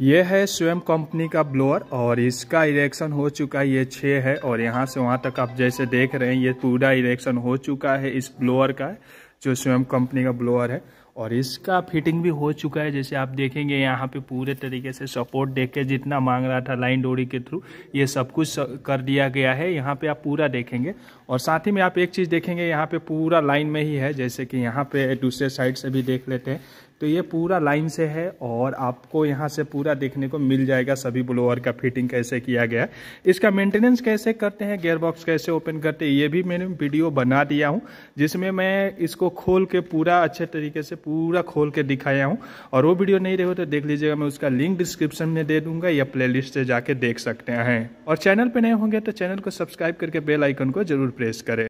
ये है स्वयं कंपनी का ब्लोअर और इसका इरेक्शन हो चुका है ये छः है और यहाँ से वहाँ तक आप जैसे देख रहे हैं ये पूरा इरेक्शन हो चुका है इस ब्लोअर का जो स्वयं कंपनी का ब्लोअर है और इसका फिटिंग भी हो चुका है जैसे आप देखेंगे यहाँ पे पूरे तरीके से सपोर्ट देख के जितना मांग रहा था लाइन डोरी के थ्रू ये सब कुछ कर दिया गया है यहाँ पे आप पूरा देखेंगे और साथ ही में आप एक चीज़ देखेंगे यहाँ पे पूरा लाइन में ही है जैसे कि यहाँ पे दूसरे साइड से भी देख लेते हैं तो ये पूरा लाइन से है और आपको यहाँ से पूरा देखने को मिल जाएगा सभी ब्लोअर का फिटिंग कैसे किया गया इसका मेंटेनेंस कैसे करते हैं गेयरबॉक्स कैसे ओपन करते हैं ये भी मैंने वीडियो बना दिया हूँ जिसमें मैं इसको खोल के पूरा अच्छे तरीके से पूरा खोल के दिखाया हूँ और वो वीडियो नहीं रहे हो तो देख लीजिएगा मैं उसका लिंक डिस्क्रिप्शन में दे दूंगा या प्ले से जाके देख सकते हैं और चैनल पर नए होंगे तो चैनल को सब्सक्राइब करके बेल आइकन को जरूर प्रेस करें